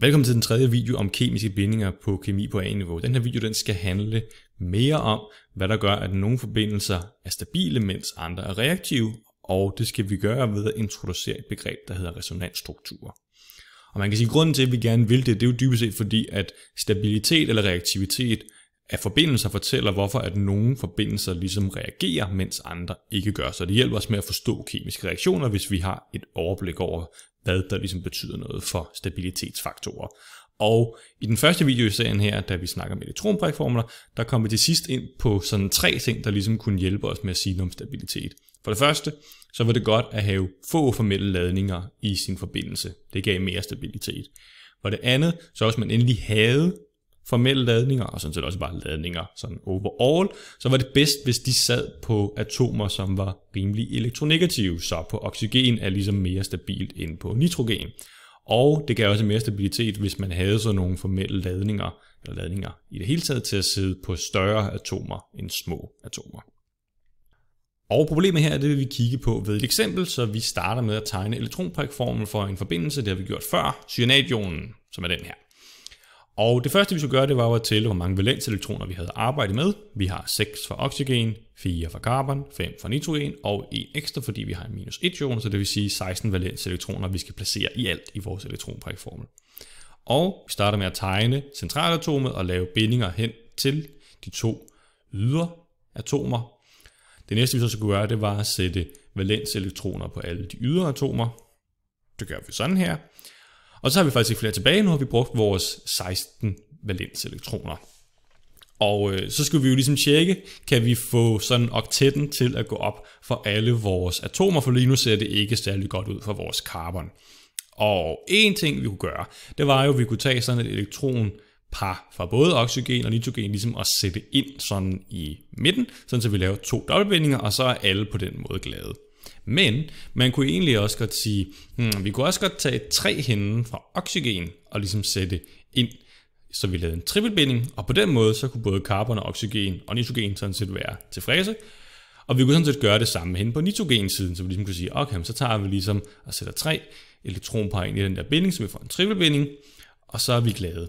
Velkommen til den tredje video om kemiske bindinger på kemi på A-niveau. Den her video den skal handle mere om, hvad der gør, at nogle forbindelser er stabile, mens andre er reaktive, og det skal vi gøre ved at introducere et begreb, der hedder resonansstrukturer. Og man kan sige, at grunden til, at vi gerne vil det, det er jo dybest set fordi, at stabilitet eller reaktivitet at forbindelser fortæller, hvorfor at nogle forbindelser ligesom reagerer, mens andre ikke gør. Så det hjælper os med at forstå kemiske reaktioner, hvis vi har et overblik over, hvad der ligesom betyder noget for stabilitetsfaktorer. Og i den første video i serien her, da vi snakker om elektronprægformler, der kommer vi til sidst ind på sådan tre ting, der ligesom kunne hjælpe os med at sige noget om stabilitet. For det første, så var det godt at have få formelle ladninger i sin forbindelse. Det gav mere stabilitet. For det andet, så også man endelig havde formelle ladninger, og sådan set også bare ladninger sådan overall, så var det bedst, hvis de sad på atomer, som var rimelig elektronegative, så på oxygen er ligesom mere stabilt end på nitrogen. Og det gav også mere stabilitet, hvis man havde sådan nogle formelle ladninger, eller ladninger i det hele taget, til at sidde på større atomer end små atomer. Og problemet her, det vil vi kigge på ved et eksempel, så vi starter med at tegne elektronprikformen for en forbindelse, det har vi gjort før, cyanationen, som er den her. Og det første vi skulle gøre, det var at tælle, hvor mange valenselektroner vi havde arbejdet med. Vi har 6 for oxygen, 4 for carbon, 5 for nitrogen og 1 ekstra, fordi vi har en minus 1 ion, så det vil sige 16 valenselektroner, vi skal placere i alt i vores elektronprægformel. Og vi starter med at tegne centralatomet og lave bindinger hen til de to ydre atomer. Det næste vi så skulle gøre, det var at sætte valenselektroner på alle de ydre atomer. Det gør vi sådan her. Og så har vi faktisk ikke flere tilbage, nu har vi brugt vores 16 valenselektroner. Og øh, så skal vi jo ligesom tjekke, kan vi få sådan oktetten til at gå op for alle vores atomer, for lige nu ser det ikke særlig godt ud for vores carbon. Og en ting vi kunne gøre, det var jo, at vi kunne tage sådan et elektronpar fra både oxygen og nitrogen, ligesom at sætte ind sådan i midten, sådan så vi laver to dobbeltbindinger, og så er alle på den måde glade. Men man kunne egentlig også godt sige, hmm, vi kunne også godt tage tre hende fra oxygen og ligesom sætte ind, så vi lavede en trippelbinding, og på den måde så kunne både carbon og oxygen og nitrogen sådan set være tilfredse. Og vi kunne sådan set gøre det samme hende på nitrogen siden, så vi ligesom kunne sige, okay, så tager vi ligesom og sætter tre elektronpar ind i den der binding, så vi får en trippelbinding, og så er vi glade.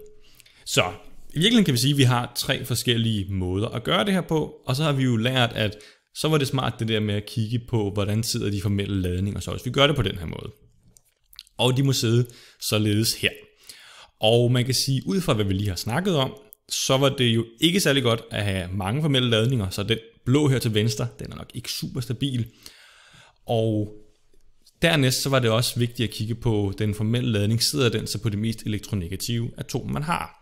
Så i virkeligheden kan vi sige, at vi har tre forskellige måder at gøre det her på, og så har vi jo lært, at så var det smart det der med at kigge på, hvordan sidder de formelle ladninger så, hvis vi gør det på den her måde. Og de må sidde således her. Og man kan sige, ud fra hvad vi lige har snakket om, så var det jo ikke særlig godt at have mange formelle ladninger, så den blå her til venstre, den er nok ikke super stabil. Og dernæst så var det også vigtigt at kigge på den formelle ladning, sidder den så på det mest elektronegative atom, man har.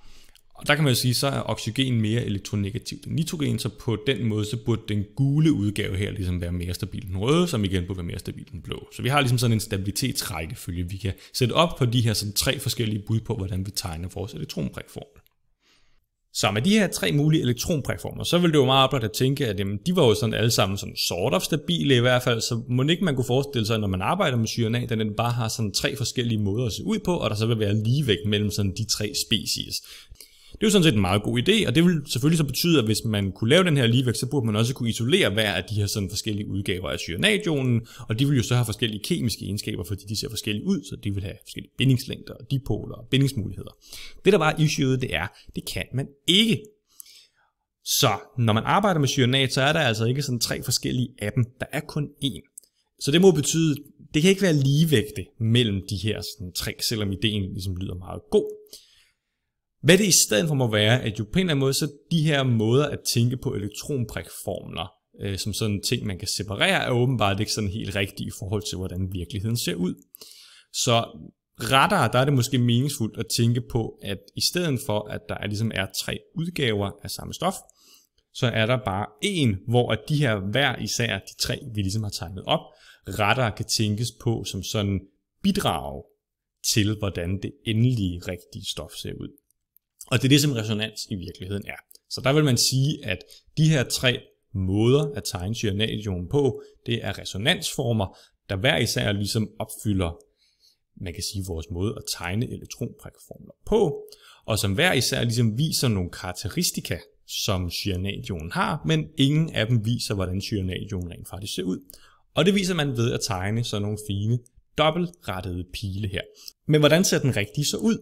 Og der kan man jo sige, så er oxygen mere elektronegativt end nitrogen, så på den måde, så burde den gule udgave her ligesom være mere stabil end den røde, som igen burde være mere stabil end blå. Så vi har ligesom sådan en stabilitetsrækkefølge, vi kan sætte op på de her sådan tre forskellige bud på, hvordan vi tegner vores elektronpræformel. Så med de her tre mulige elektronpræformer, så ville det jo meget oplagt at tænke, at jamen, de var jo sådan alle sammen sådan sort of stabile i hvert fald, så må ikke man kunne forestille sig, at når man arbejder med syren A, den bare har sådan tre forskellige måder at se ud på, og der så vil være ligevægt mellem sådan de tre species. Det er jo sådan set en meget god idé, og det vil selvfølgelig så betyde, at hvis man kunne lave den her ligevægt, så burde man også kunne isolere hver af de her sådan forskellige udgaver af cyanationen, og de vil jo så have forskellige kemiske egenskaber, fordi de ser forskellige ud, så de vil have forskellige bindingslængder, dipoler og bindingsmuligheder. Det der bare issueet, det er, det kan man ikke. Så når man arbejder med cyanat, så er der altså ikke sådan tre forskellige af dem. Der er kun én. Så det må betyde, det kan ikke være ligevægte mellem de her sådan, tre, selvom ideen ligesom lyder meget god. Hvad det i stedet for må være, at jo på en eller anden måde, så de her måder at tænke på elektronprikformler, øh, som sådan en ting, man kan separere, er åbenbart ikke sådan helt rigtigt i forhold til, hvordan virkeligheden ser ud. Så rettere, der er det måske meningsfuldt at tænke på, at i stedet for, at der er, ligesom er tre udgaver af samme stof, så er der bare en, hvor at de her hver især, de tre, vi ligesom har tegnet op, rettere kan tænkes på som sådan bidrag til, hvordan det endelige rigtige stof ser ud. Og det er det, som resonans i virkeligheden er. Så der vil man sige, at de her tre måder at tegne cyanadion på, det er resonansformer, der hver især ligesom opfylder, man kan sige, vores måde at tegne elektronprikformler på, og som hver især ligesom viser nogle karakteristika, som cyanadion har, men ingen af dem viser, hvordan cyanadion rent faktisk ser ud. Og det viser man ved at tegne sådan nogle fine dobbeltrettede pile her. Men hvordan ser den rigtige så ud?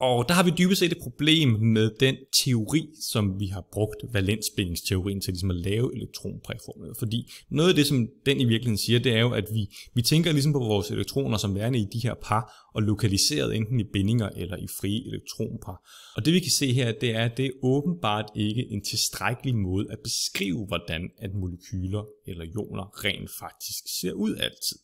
Og der har vi dybest set et problem med den teori, som vi har brugt valensbindingsteorien, til ligesom at lave elektronpræformet. Fordi noget af det, som den i virkeligheden siger, det er jo, at vi, vi tænker ligesom på vores elektroner som værende i de her par, og lokaliseret enten i bindinger eller i frie elektronpar. Og det vi kan se her, det er, at det er åbenbart ikke en tilstrækkelig måde at beskrive, hvordan at molekyler eller ioner rent faktisk ser ud altid.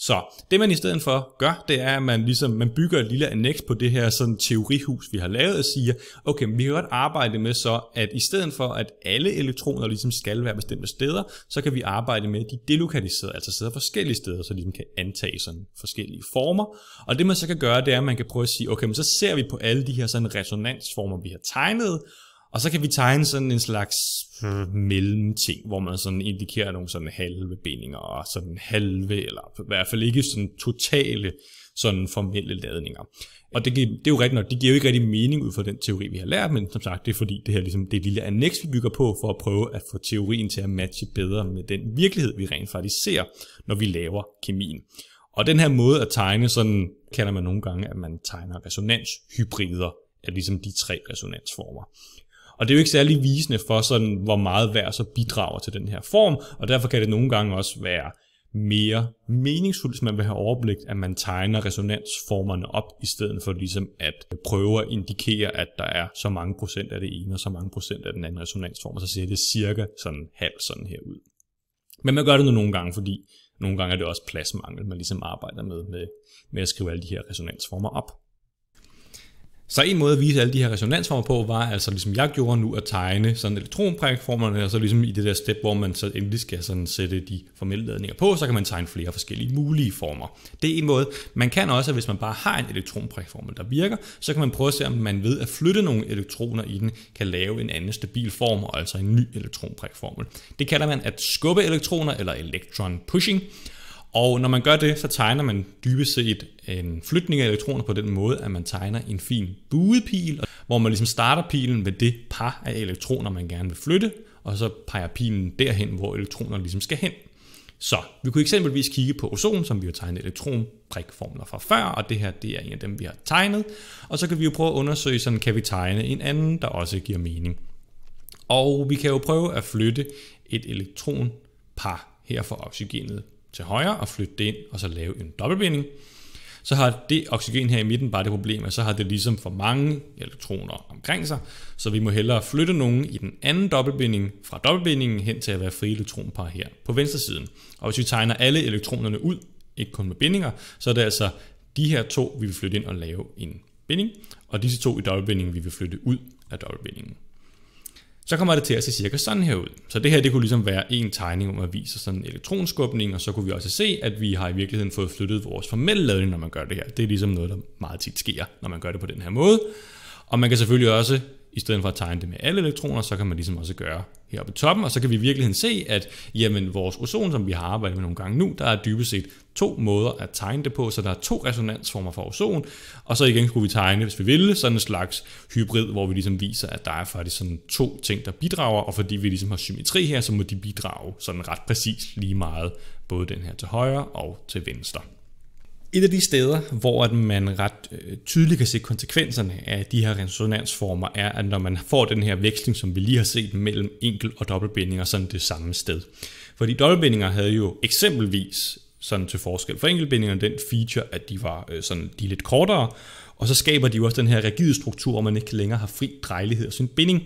Så det man i stedet for gør, det er, at man, ligesom, man bygger et lille annex på det her sådan teorihus, vi har lavet, og siger, okay, vi kan godt arbejde med så, at i stedet for, at alle elektroner ligesom skal være bestemte steder, så kan vi arbejde med, at de delokaliserede, altså sidder forskellige steder, så de ligesom kan antage sådan forskellige former. Og det man så kan gøre, det er, at man kan prøve at sige, okay, men så ser vi på alle de her sådan resonansformer, vi har tegnet, og så kan vi tegne sådan en slags hmm, mellemting, hvor man sådan indikerer nogle sådan halve bindinger, og sådan halve, eller i hvert fald ikke sådan totale sådan formelle ladninger. Og det, det er jo rigtigt nok, det giver jo ikke rigtig mening ud fra den teori, vi har lært, men som sagt, det er fordi det her ligesom det lille annex, vi bygger på, for at prøve at få teorien til at matche bedre med den virkelighed, vi rent faktisk ser, når vi laver kemien. Og den her måde at tegne, sådan kalder man nogle gange, at man tegner resonanshybrider af ligesom de tre resonansformer. Og det er jo ikke særlig visende for, sådan, hvor meget hver så bidrager til den her form, og derfor kan det nogle gange også være mere meningsfuldt, hvis man vil have overblik, at man tegner resonansformerne op, i stedet for ligesom at prøve at indikere, at der er så mange procent af det ene og så mange procent af den anden resonansform, og så ser det cirka sådan halvt sådan her ud. Men man gør det nu nogle gange, fordi nogle gange er det også pladsmangel, man ligesom arbejder med, med, med at skrive alle de her resonansformer op. Så en måde at vise alle de her resonansformer på, var altså ligesom jeg gjorde nu, at tegne sådan elektronprægformerne, og så ligesom i det der step, hvor man så endelig skal sådan sætte de formelle ladninger på, så kan man tegne flere forskellige mulige former. Det er en måde. Man kan også, hvis man bare har en elektronprægformel, der virker, så kan man prøve at se, om man ved at flytte nogle elektroner i den, kan lave en anden stabil form, altså en ny elektronprægformel. Det kalder man at skubbe elektroner, eller electron pushing, og når man gør det, så tegner man dybest set en flytning af elektroner på den måde, at man tegner en fin buepil, hvor man ligesom starter pilen ved det par af elektroner, man gerne vil flytte, og så peger pilen derhen, hvor elektronerne ligesom skal hen. Så vi kunne eksempelvis kigge på ozon, som vi har tegnet elektronprikformler fra før, og det her det er en af dem, vi har tegnet. Og så kan vi jo prøve at undersøge, sådan kan vi tegne en anden, der også giver mening. Og vi kan jo prøve at flytte et elektronpar her fra oxygenet til højre og flytte det ind, og så lave en dobbeltbinding, så har det oxygen her i midten bare det problem, at så har det ligesom for mange elektroner omkring sig, så vi må hellere flytte nogen i den anden dobbeltbinding fra dobbeltbindingen hen til at være frie elektronpar her på venstre siden. Og hvis vi tegner alle elektronerne ud, ikke kun med bindinger, så er det altså de her to, vi vil flytte ind og lave en binding, og disse to i dobbeltbindingen, vi vil flytte ud af dobbeltbindingen så kommer det til at se cirka sådan her ud. Så det her det kunne ligesom være en tegning, hvor man viser sådan en elektronskubning, og så kunne vi også se, at vi har i virkeligheden fået flyttet vores formelle ladning, når man gør det her. Det er ligesom noget, der meget tit sker, når man gør det på den her måde. Og man kan selvfølgelig også i stedet for at tegne det med alle elektroner, så kan man ligesom også gøre heroppe på toppen, og så kan vi i virkeligheden se, at jamen, vores ozon, som vi har arbejdet med nogle gange nu, der er dybest set to måder at tegne det på, så der er to resonansformer for ozon, og så igen skulle vi tegne, hvis vi ville, sådan en slags hybrid, hvor vi ligesom viser, at der er faktisk sådan to ting, der bidrager, og fordi vi ligesom har symmetri her, så må de bidrage sådan ret præcis lige meget, både den her til højre og til venstre. Et af de steder, hvor at man ret øh, tydeligt kan se konsekvenserne af de her resonansformer, er, at når man får den her veksling, som vi lige har set mellem enkel- og dobbeltbindinger, sådan det samme sted. Fordi dobbeltbindinger havde jo eksempelvis, sådan til forskel for enkelbindinger den feature, at de var øh, sådan, de er lidt kortere, og så skaber de jo også den her rigide struktur, hvor man ikke længere har fri drejlighed og sin binding.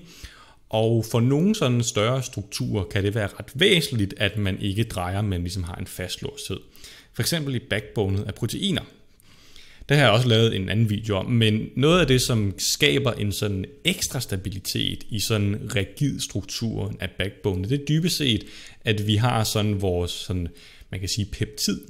Og for nogle sådan større strukturer kan det være ret væsentligt, at man ikke drejer, men ligesom har en fastlåshed. For eksempel i backbonet af proteiner. Det har jeg også lavet en anden video om, men noget af det, som skaber en sådan ekstra stabilitet i sådan rigid strukturen af backbone, det er dybest set, at vi har sådan vores, sådan, man kan sige, peptid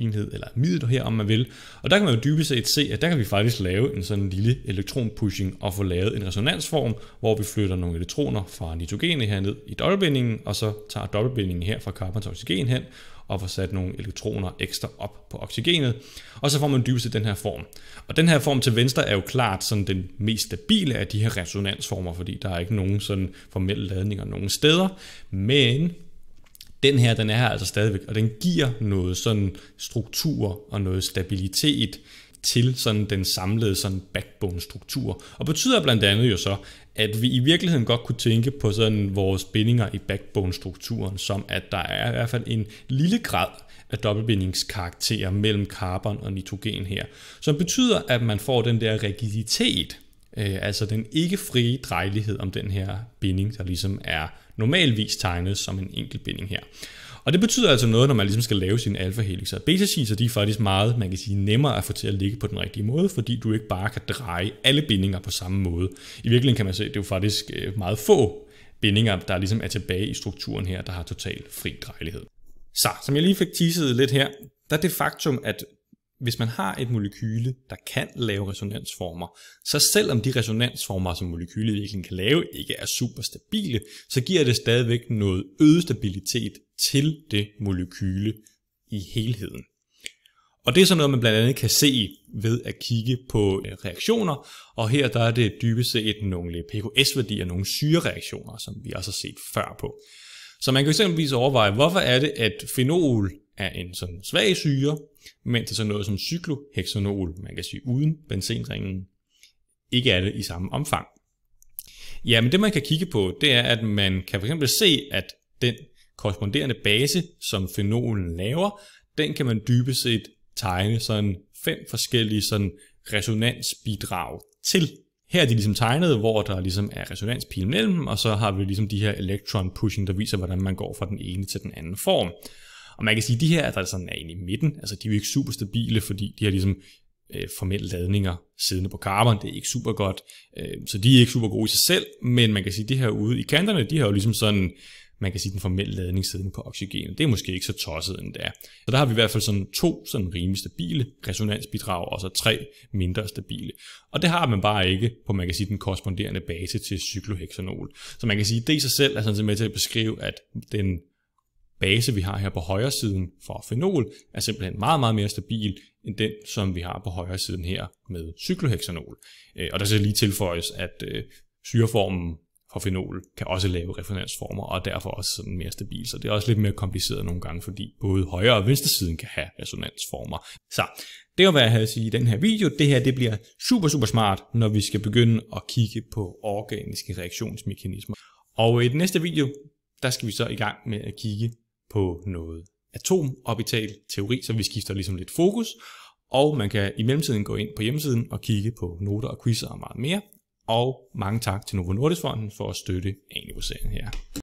enhed, eller middel her, om man vil. Og der kan man jo dybest set se, at der kan vi faktisk lave en sådan lille elektronpushing og få lavet en resonansform, hvor vi flytter nogle elektroner fra nitrogenet herned i dobbeltbindingen, og så tager dobbeltbindingen her fra carbon til oxygen hen, og får sat nogle elektroner ekstra op på oxygenet, og så får man dybest set den her form. Og den her form til venstre er jo klart sådan den mest stabile af de her resonansformer, fordi der er ikke nogen sådan formelle ladninger nogen steder, men den her, den er her altså stadigvæk, og den giver noget sådan struktur og noget stabilitet til sådan den samlede sådan backbone-struktur. Og betyder blandt andet jo så, at vi i virkeligheden godt kunne tænke på sådan vores bindinger i backbone-strukturen, som at der er i hvert fald en lille grad af dobbeltbindingskarakterer mellem carbon og nitrogen her, som betyder, at man får den der rigiditet, øh, altså den ikke frie drejlighed om den her binding, der ligesom er normalvis tegnes som en enkelt binding her. Og det betyder altså noget, når man ligesom skal lave sine alfa-helixer. Beta-sheets de er faktisk meget, man kan sige, nemmere at få til at ligge på den rigtige måde, fordi du ikke bare kan dreje alle bindinger på samme måde. I virkeligheden kan man se, at det er jo faktisk øh, meget få bindinger, der ligesom er tilbage i strukturen her, der har total fri drejelighed. Så, som jeg lige fik teaset lidt her, der er det faktum, at hvis man har et molekyle, der kan lave resonansformer, så selvom de resonansformer, som molekylet virkelig kan lave, ikke er super stabile, så giver det stadigvæk noget øget stabilitet til det molekyle i helheden. Og det er sådan noget, man blandt andet kan se ved at kigge på øh, reaktioner, og her der er det dybest set nogle PKS-værdier, nogle syrereaktioner, som vi også har set før på. Så man kan eksempelvis overveje, hvorfor er det, at fenol af en sådan svag syre, mens det sådan noget som cyklohexanol, man kan sige uden benzenringen, ikke er det i samme omfang. Ja, men det man kan kigge på, det er, at man kan for eksempel se, at den korresponderende base, som fenolen laver, den kan man dybest set tegne sådan fem forskellige sådan resonansbidrag til. Her er de ligesom tegnet, hvor der ligesom er resonanspil mellem, og så har vi ligesom de her electron pushing, der viser, hvordan man går fra den ene til den anden form. Og man kan sige, at de her, der er sådan er inde i midten, altså de er jo ikke super stabile, fordi de har ligesom øh, formelle ladninger siddende på carbon. Det er ikke super godt, øh, så de er ikke super gode i sig selv, men man kan sige, at de her ude i kanterne, de har jo ligesom sådan, man kan sige, den formelle ladning siddende på oxygen. Det er måske ikke så tosset endda. Så der har vi i hvert fald sådan to sådan rimelig stabile resonansbidrag, og så tre mindre stabile. Og det har man bare ikke på, man kan sige, den korresponderende base til cyklohexanol. Så man kan sige, at det i sig selv er sådan set med til at beskrive, at den base, vi har her på højre siden for fenol, er simpelthen meget, meget mere stabil end den, som vi har på højre siden her med cyklohexanol. Øh, og der skal lige tilføjes, at øh, syreformen for fenol kan også lave resonansformer, og er derfor også sådan mere stabil. Så det er også lidt mere kompliceret nogle gange, fordi både højre og venstre siden kan have resonansformer. Så det var, hvad jeg havde at sige i den her video. Det her det bliver super, super smart, når vi skal begynde at kigge på organiske reaktionsmekanismer. Og i den næste video, der skal vi så i gang med at kigge på noget atomorbital teori, så vi skifter ligesom lidt fokus, og man kan i mellemtiden gå ind på hjemmesiden og kigge på noter og quizzer og meget mere. Og mange tak til Novo Nordisk Fonden for at støtte anniverseringen her.